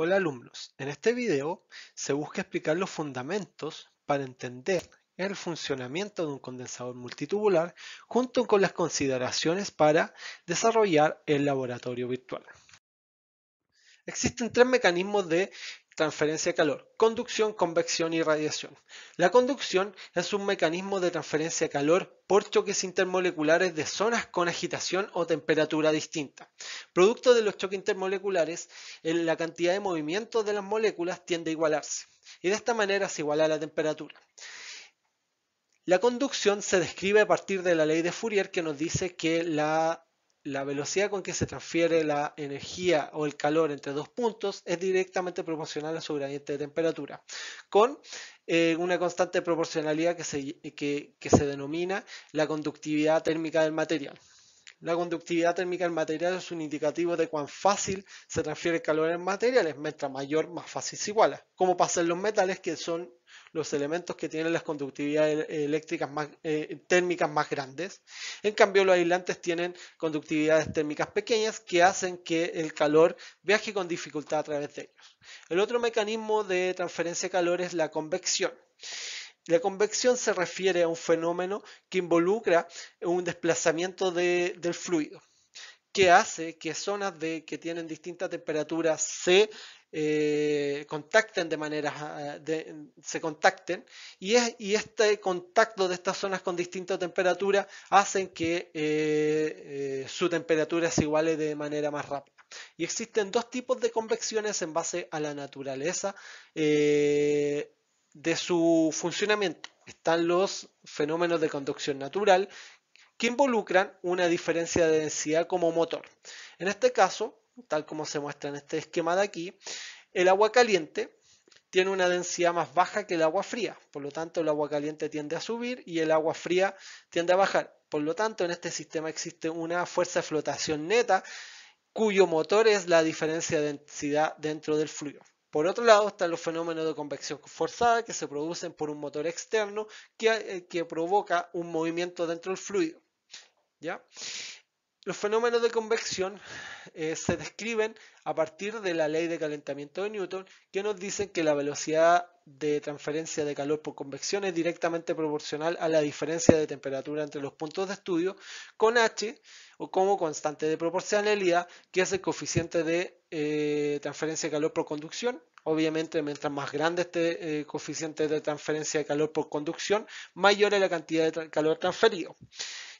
Hola alumnos, en este video se busca explicar los fundamentos para entender el funcionamiento de un condensador multitubular junto con las consideraciones para desarrollar el laboratorio virtual. Existen tres mecanismos de transferencia de calor, conducción, convección y radiación. La conducción es un mecanismo de transferencia de calor por choques intermoleculares de zonas con agitación o temperatura distinta. Producto de los choques intermoleculares, la cantidad de movimiento de las moléculas tiende a igualarse y de esta manera se iguala la temperatura. La conducción se describe a partir de la ley de Fourier que nos dice que la la velocidad con que se transfiere la energía o el calor entre dos puntos es directamente proporcional a su gradiente de temperatura, con eh, una constante proporcionalidad que se denomina la conductividad térmica del material. La conductividad térmica en material es un indicativo de cuán fácil se transfiere el calor en materiales, mientras mayor, más fácil se iguala, como pasa en los metales que son los elementos que tienen las conductividades eléctricas eh, térmicas más grandes. En cambio, los aislantes tienen conductividades térmicas pequeñas que hacen que el calor viaje con dificultad a través de ellos. El otro mecanismo de transferencia de calor es la convección. La convección se refiere a un fenómeno que involucra un desplazamiento del fluido, que hace que zonas que tienen distintas temperaturas se eh, contacten de manera ah, se contacten y, este contacto de estas zonas con distinta temperatura hacen que eh, eh, su temperatura se iguale de manera más rápida. Y existen dos tipos de convecciones en base a la naturaleza de su funcionamiento. Están los fenómenos de conducción natural que involucran una diferencia de densidad como motor. En este caso, tal como se muestra en este esquema de aquí, el agua caliente tiene una densidad más baja que el agua fría. Por lo tanto, el agua caliente tiende a subir y el agua fría tiende a bajar. Por lo tanto, en este sistema existe una fuerza de flotación neta cuyo motor es la diferencia de densidad dentro del fluido. Por otro lado están los fenómenos de convección forzada que se producen por un motor externo que, eh, provoca un movimiento dentro del fluido. ¿ya? Los fenómenos de convección eh, se describen a partir de la ley de calentamiento de Newton, que nos dice que la velocidad de transferencia de calor por convección es directamente proporcional a la diferencia de temperatura entre los puntos de estudio, con H o como constante de proporcionalidad, que es el coeficiente de eh, transferencia de calor por conducción. Obviamente, mientras más grande este coeficiente de transferencia de calor por conducción, mayor es la cantidad de calor transferido.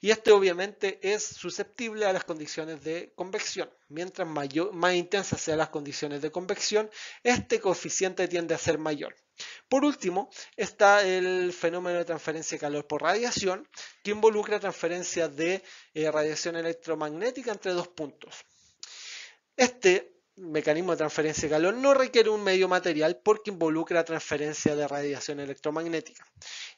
Y este obviamente es susceptible a las condiciones de convección. Mientras mayor, más intensas sean las condiciones de convección, este coeficiente tiende a ser mayor. Por último, está el fenómeno de transferencia de calor por radiación, que involucra transferencia de eh, radiación electromagnética entre dos puntos. Este mecanismo de transferencia de calor no requiere un medio material porque involucra transferencia de radiación electromagnética.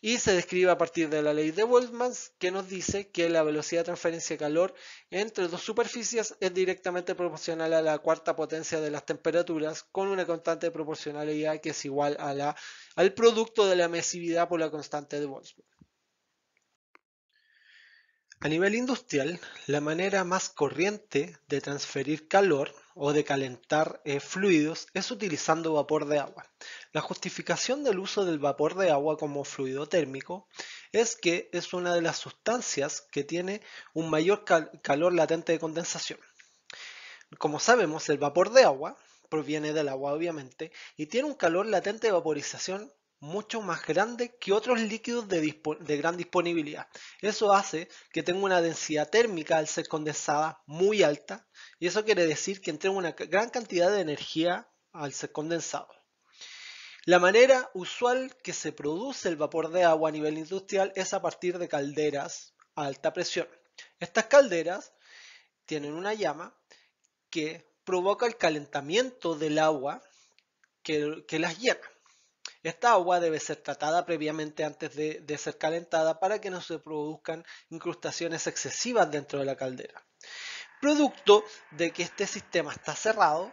Y se describe a partir de la ley de Boltzmann que nos dice que la velocidad de transferencia de calor entre dos superficies es directamente proporcional a la cuarta potencia de las temperaturas con una constante de proporcionalidad que es igual a la, al producto de la emisividad por la constante de Boltzmann. A nivel industrial, la manera más corriente de transferir calor o de calentar eh, fluidos es utilizando vapor de agua. La justificación del uso del vapor de agua como fluido térmico es que es una de las sustancias que tiene un mayor calor latente de condensación. Como sabemos, el vapor de agua proviene del agua obviamente y tiene un calor latente de vaporización mucho más grande que otros líquidos de, gran disponibilidad. Eso hace que tenga una densidad térmica al ser condensada muy alta y eso quiere decir que entrega una gran cantidad de energía al ser condensado. La manera usual que se produce el vapor de agua a nivel industrial es a partir de calderas a alta presión. Estas calderas tienen una llama que provoca el calentamiento del agua que, que las llena. Esta agua debe ser tratada previamente antes de, ser calentada para que no se produzcan incrustaciones excesivas dentro de la caldera. Producto de que este sistema está cerrado,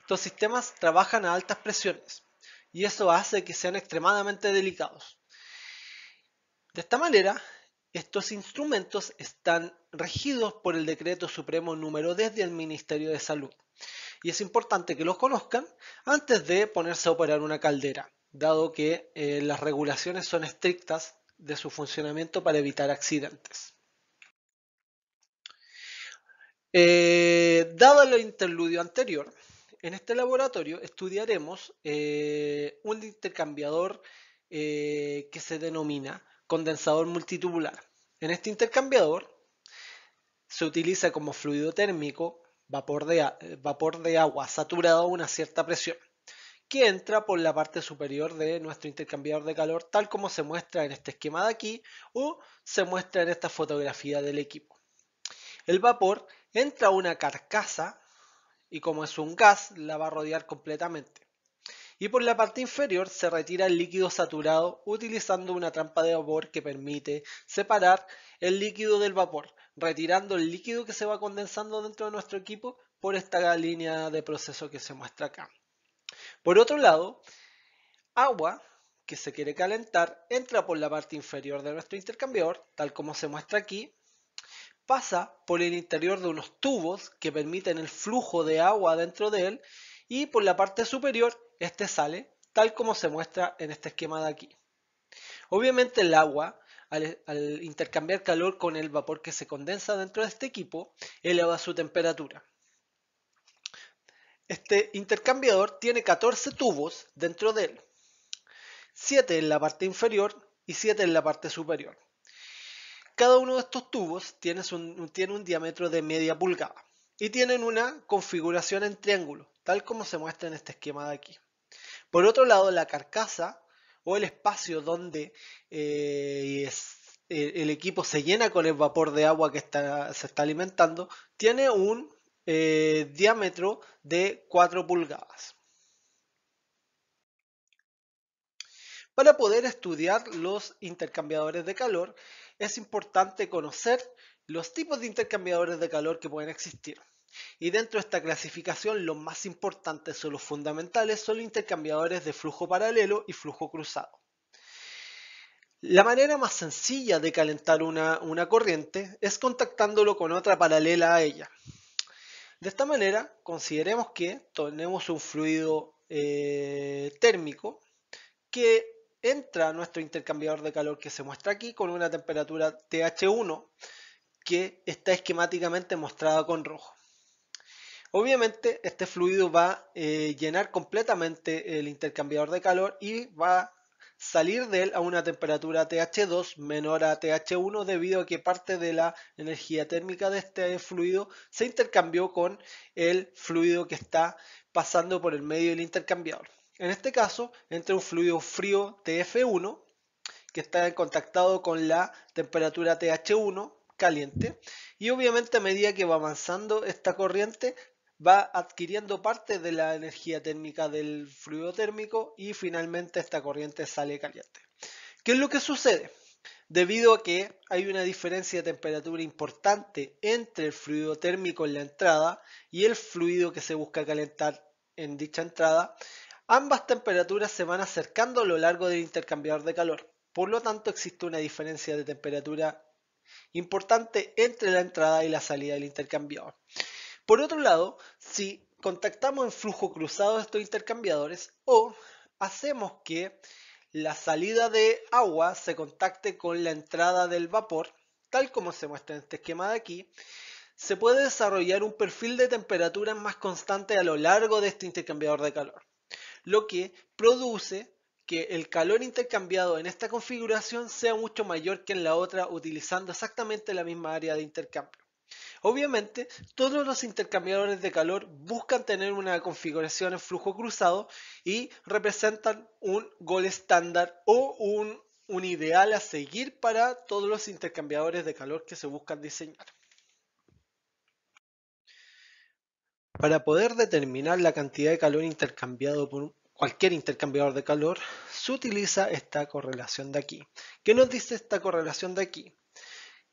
estos sistemas trabajan a altas presiones y eso hace que sean extremadamente delicados. De esta manera, estos instrumentos están regidos por el Decreto Supremo número 10 del Ministerio de Salud. Y es importante que los conozcan antes de ponerse a operar una caldera dado que eh, las regulaciones son estrictas de su funcionamiento para evitar accidentes. Eh, dado el interludio anterior, en este laboratorio estudiaremos eh, un intercambiador que se denomina condensador multitubular. En este intercambiador se utiliza como fluido térmico vapor de agua saturado a una cierta presión que entra por la parte superior de nuestro intercambiador de calor, tal como se muestra en este esquema de aquí o se muestra en esta fotografía del equipo. El vapor entra a una carcasa y como es un gas la va a rodear completamente. Y por la parte inferior se retira el líquido saturado utilizando una trampa de vapor que permite separar el líquido del vapor, retirando el líquido que se va condensando dentro de nuestro equipo por esta línea de proceso que se muestra acá. Por otro lado, agua que se quiere calentar entra por la parte inferior de nuestro intercambiador, tal como se muestra aquí, pasa por el interior de unos tubos que permiten el flujo de agua dentro de él y por la parte superior este sale, tal como se muestra en este esquema de aquí. Obviamente el agua, al, al intercambiar calor con el vapor que se condensa dentro de este equipo, eleva su temperatura. Este intercambiador tiene 14 tubos dentro de él, 7 en la parte inferior y 7 en la parte superior. Cada uno de estos tubos tiene un, diámetro de media pulgada y tienen una configuración en triángulo, tal como se muestra en este esquema de aquí. Por otro lado, la carcasa o el espacio donde eh, eh, el, equipo se llena con el vapor de agua que se está alimentando tiene un eh, diámetro de 4 pulgadas. Para poder estudiar los intercambiadores de calor, es importante conocer los tipos de intercambiadores de calor que pueden existir. Y dentro de esta clasificación, los más importantes o los fundamentales son los intercambiadores de flujo paralelo y flujo cruzado. La manera más sencilla de calentar una corriente es contactándolo con otra paralela a ella. De esta manera, consideremos que tenemos un fluido eh, térmico que entra a nuestro intercambiador de calor que se muestra aquí con una temperatura TH1 que está esquemáticamente mostrada con rojo. Obviamente este fluido va a eh, llenar completamente el intercambiador de calor y va salir de él a una temperatura TH2 menor a TH1 debido a que parte de la energía térmica de este fluido se intercambió con el fluido que está pasando por el medio del intercambiador. En este caso, entre un fluido frío TF1 que está en contactado con la temperatura TH1 caliente y obviamente a medida que va avanzando esta corriente va adquiriendo parte de la energía térmica del fluido térmico y finalmente esta corriente sale caliente. ¿Qué es lo que sucede? Debido a que hay una diferencia de temperatura importante entre el fluido térmico en la entrada y el fluido que se busca calentar en dicha entrada, ambas temperaturas se van acercando a lo largo del intercambiador de calor. Por lo tanto, existe una diferencia de temperatura importante entre la entrada y la salida del intercambiador. Por otro lado, si contactamos en flujo cruzado estos intercambiadores o hacemos que la salida de agua se contacte con la entrada del vapor, tal como se muestra en este esquema de aquí, se puede desarrollar un perfil de temperatura más constante a lo largo de este intercambiador de calor, lo que produce que el calor intercambiado en esta configuración sea mucho mayor que en la otra utilizando exactamente la misma área de intercambio. Obviamente, todos los intercambiadores de calor buscan tener una configuración en flujo cruzado y representan un gol estándar o un, ideal a seguir para todos los intercambiadores de calor que se buscan diseñar. Para poder determinar la cantidad de calor intercambiado por cualquier intercambiador de calor, se utiliza esta correlación de aquí. ¿Qué nos dice esta correlación de aquí?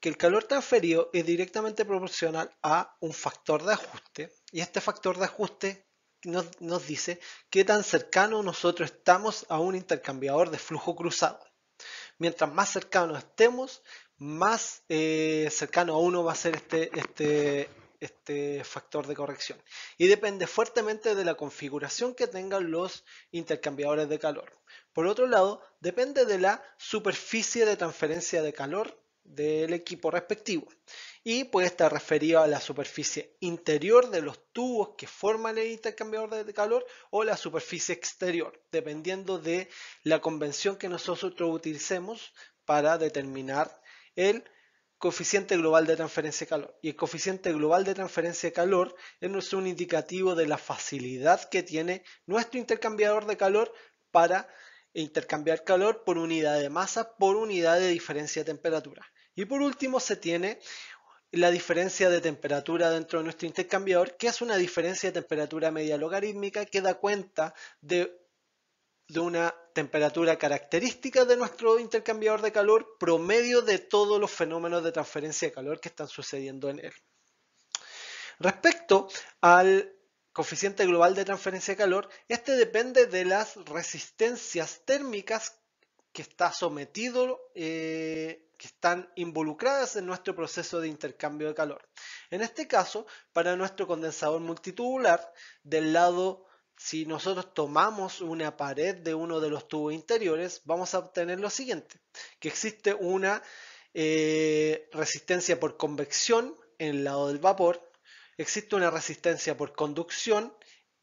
que el calor transferido es directamente proporcional a un factor de ajuste y este factor de ajuste nos, dice qué tan cercano nosotros estamos a un intercambiador de flujo cruzado. Mientras más cercanos estemos, más eh, cercano a uno va a ser este, este, este factor de corrección. Y depende fuertemente de la configuración que tengan los intercambiadores de calor. Por otro lado, depende de la superficie de transferencia de calor del equipo respectivo y puede estar referido a la superficie interior de los tubos que forman el intercambiador de calor o la superficie exterior, dependiendo de la convención que nosotros utilicemos para determinar el coeficiente global de transferencia de calor. Y el coeficiente global de transferencia de calor es un indicativo de la facilidad que tiene nuestro intercambiador de calor para intercambiar calor por unidad de masa por unidad de diferencia de temperatura. Y por último se tiene la diferencia de temperatura dentro de nuestro intercambiador, que es una diferencia de temperatura media logarítmica que da cuenta de, una temperatura característica de nuestro intercambiador de calor promedio de todos los fenómenos de transferencia de calor que están sucediendo en él. Respecto al coeficiente global de transferencia de calor, este depende de las resistencias térmicas que está sometido, eh, que están involucradas en nuestro proceso de intercambio de calor. En este caso, para nuestro condensador multitubular, del lado, si nosotros tomamos una pared de uno de los tubos interiores, vamos a obtener lo siguiente, que existe una eh, resistencia por convección en el lado del vapor, existe una resistencia por conducción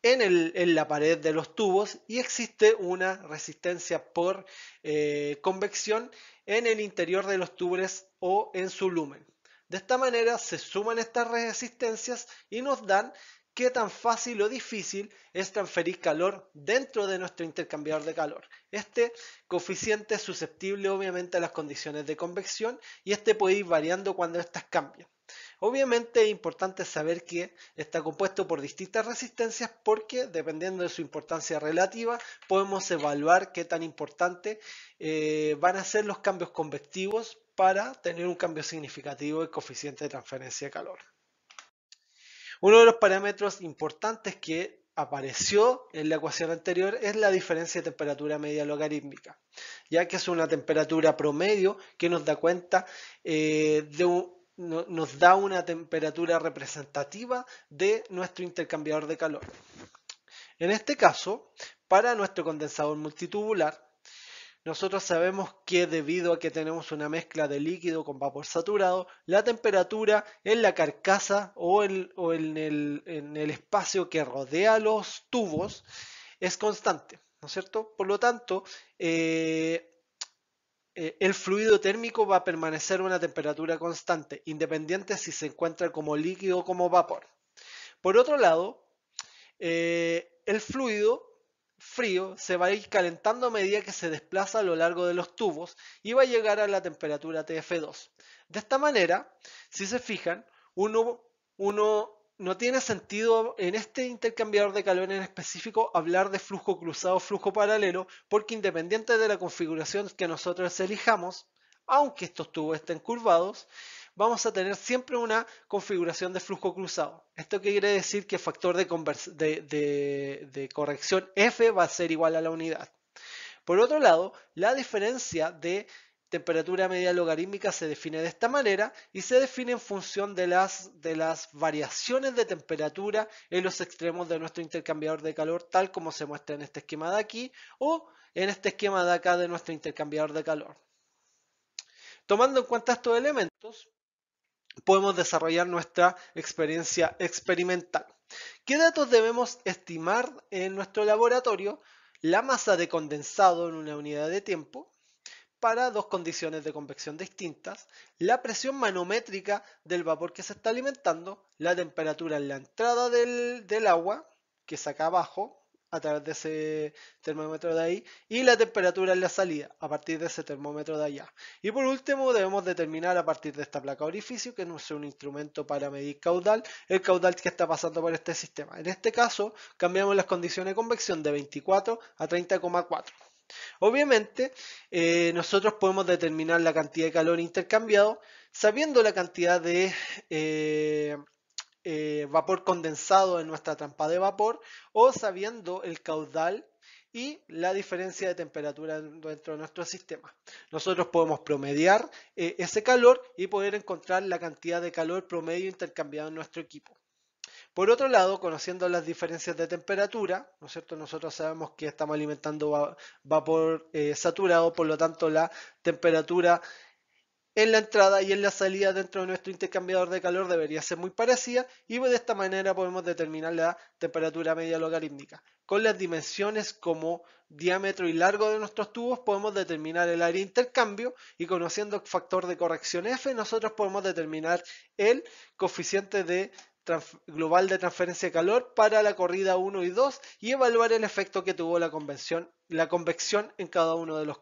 en, la pared de los tubos y existe una resistencia por eh, convección en el interior de los tubos o en su lumen. De esta manera se suman estas resistencias y nos dan qué tan fácil o difícil es transferir calor dentro de nuestro intercambiador de calor. Este coeficiente es susceptible obviamente a las condiciones de convección y este puede ir variando cuando estas cambian. Obviamente es importante saber que está compuesto por distintas resistencias porque dependiendo de su importancia relativa podemos evaluar qué tan importante eh, van a ser los cambios convectivos para tener un cambio significativo del coeficiente de transferencia de calor. Uno de los parámetros importantes que apareció en la ecuación anterior es la diferencia de temperatura media logarítmica, ya que es una temperatura promedio que nos da cuenta eh, de un nos da una temperatura representativa de nuestro intercambiador de calor. En este caso, para nuestro condensador multitubular, nosotros sabemos que debido a que tenemos una mezcla de líquido con vapor saturado, la temperatura en la carcasa o, en, el, espacio que rodea los tubos es constante, ¿no es cierto? Por lo tanto, eh, eh, el fluido térmico va a permanecer a una temperatura constante, independiente si se encuentra como líquido o como vapor. Por otro lado, eh, el fluido frío se va a ir calentando a medida que se desplaza a lo largo de los tubos y va a llegar a la temperatura TF2. De esta manera, si se fijan, uno no tiene sentido en este intercambiador de calor en específico hablar de flujo cruzado o flujo paralelo, porque independiente de la configuración que nosotros elijamos, aunque estos tubos estén curvados, vamos a tener siempre una configuración de flujo cruzado. Esto quiere decir que el factor de, de corrección F va a ser igual a la unidad. Por otro lado, la diferencia de temperatura media logarítmica se define de esta manera y se define en función de las, de las variaciones de temperatura en los extremos de nuestro intercambiador de calor, tal como se muestra en este esquema de aquí o en este esquema de acá de nuestro intercambiador de calor. Tomando en cuenta estos elementos, podemos desarrollar nuestra experiencia experimental. ¿Qué datos debemos estimar en nuestro laboratorio? La masa de condensado en una unidad de tiempo, para dos condiciones de convección distintas, la presión manométrica del vapor que se está alimentando, la temperatura en la entrada del, agua, que saca abajo a través de ese termómetro de ahí, y la temperatura en la salida a partir de ese termómetro de allá. Y por último debemos determinar a partir de esta placa orificio, que no es un instrumento para medir caudal, el caudal que está pasando por este sistema. En este caso cambiamos las condiciones de convección de 24 a 30,4. Obviamente, eh, nosotros podemos determinar la cantidad de calor intercambiado sabiendo la cantidad de eh, eh, vapor condensado en nuestra trampa de vapor o sabiendo el caudal y la diferencia de temperatura dentro de nuestro sistema. Nosotros podemos promediar ese calor y poder encontrar la cantidad de calor promedio intercambiado en nuestro equipo. Por otro lado, conociendo las diferencias de temperatura, ¿no es cierto? Nosotros sabemos que estamos alimentando vapor eh, saturado, por lo tanto la temperatura en la entrada y en la salida dentro de nuestro intercambiador de calor debería ser muy parecida y de esta manera podemos determinar la temperatura media logarítmica. Con las dimensiones como diámetro y largo de nuestros tubos podemos determinar el área de intercambio y conociendo el factor de corrección F nosotros podemos determinar el coeficiente de global de transferencia de calor para la corrida 1 y 2 y evaluar el efecto que tuvo la, la convección en cada uno de los